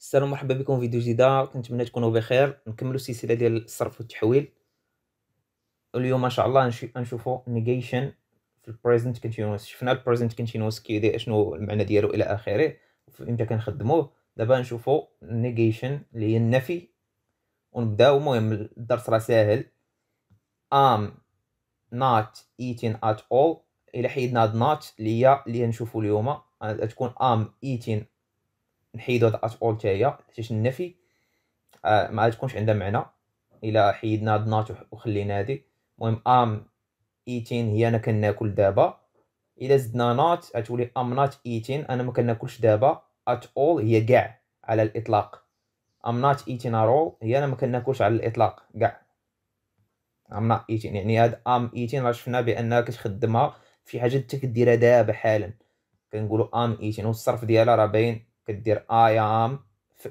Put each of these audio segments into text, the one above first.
السلام مرحبا بكم في فيديو جديده كنتمنى تكونوا بخير نكملوا السلسله ديال الصرف والتحويل اليوم ان شاء الله نشوفوا نيجيشن في البريزنت كونتينوس شفنا البريزنت كونتينوس كي دي شنو المعنى ديالو الى اخره امتى كنخدموه دابا نشوفوا نيجيشن اللي هي النفي ونبداو المهم الدرس راه ساهل ام not eating at all الى حيدنا هاد not اللي هي اللي نشوفوا اليوم تكون ام eating نحيدو هاد ات اول تاهي حيت النفي آه، ما تكونش عندها معنى الا حيدنا هاد نات وخلينا هادي المهم ام ايتين هي انا كناكل دابا الا زدنا نات غتولي ام نات ايتين انا ما كناكلش دابا ات اول هي كاع على الاطلاق ام نات ايتين ار اول هي انا ما كناكلش على الاطلاق كاع ام نات ايتين يعني هاد ام ايتين راه شفنا بانها كتخدمها في حاجه انت كديرها دابا حالا كنقولوا ام ايتين والصرف ديالها راه باين كدير I am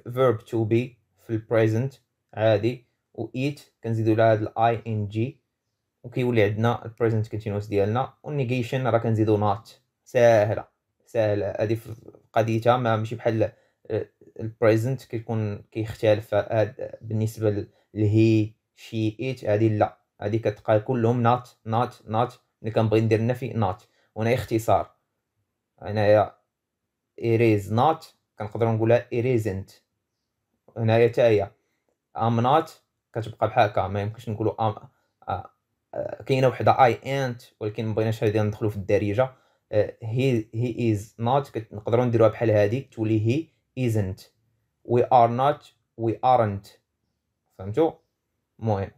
verb to be في present عادي و it كنزيدو لها هاد الاي ان جي وكيولي عندنا البريزنت كونتينوس ديالنا والنيجيشن راه كنزيدو نات ساهله ساهله هادي في قضيتها ما ماشي بحال البريزنت كيكون كيختلف بالنسبه لهي شي ات هادي لا هادي كتبقى كلهم نات نات نات ملي كنبغي ندير نفي not نات وهنا اختصار هنايا it is not كنقدروا نقولها ايريزنت هنايا حتى هي ام نوت كتبقى بحال هكا ما يمكنش نقولوا ام آه، آه، كاينه وحده اي انت ولكن ما بغيناش هذه ندخلوا في الدارجه هي هي از نوت نقدروا نديروها بحال هذه تولي هي ازنت وي ار نوت وي ارنت فهمتوا المهم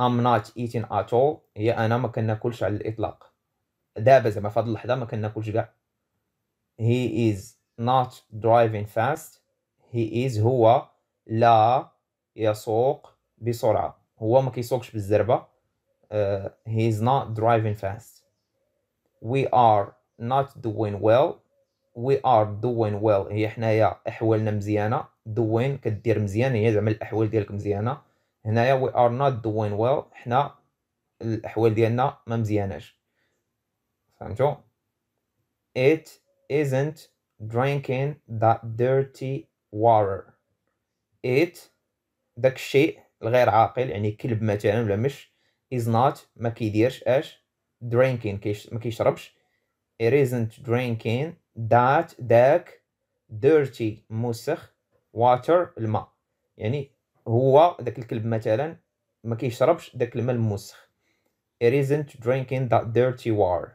ام نوت ايتين ات اول هي انا ما كناكلش على الاطلاق دابا زعما في هاد اللحظه ما كناكلش كاع هي از not driving fast he is هو لا يسوق بسرعة هو ما كيسوقش بالزربة uh, he is not driving fast we are not doing well we are doing well هي حنايا احوالنا مزيانه doing كدير مزيان هي زعما الاحوال ديالك مزيانه هنايا we are not doing well حنا الاحوال ديالنا ما مزياناش فهمتوا it isn't drinking that dirty water it داك الشيء الغير عاقل يعني كلب مثلا ولا مش is not ما كيديرش اش drinking كيش ما كيشربش it isn't drinking that داك dirty موسخ water الماء يعني هو داك الكلب مثلا ما كيشربش داك الماء الموسخ it isn't drinking that dirty water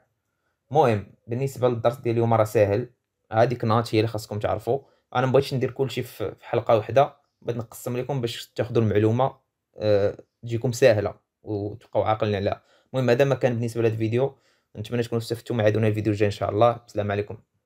مهم بالنسبه للدرس ديال اليوم راه ساهل هذه قناعات هي اللي خاصكم تعرفوا انا ما بغيتش ندير كلشي في حلقه واحده بغيت نقسم لكم باش تاخذوا المعلومه آه، تجيكم ساهله وتبقاو عاقلين عليها المهم هذا ما كان بالنسبه لهذا الفيديو نتمنى تكونوا استفدتوا معايا الفيديو الجاي ان شاء الله السلام عليكم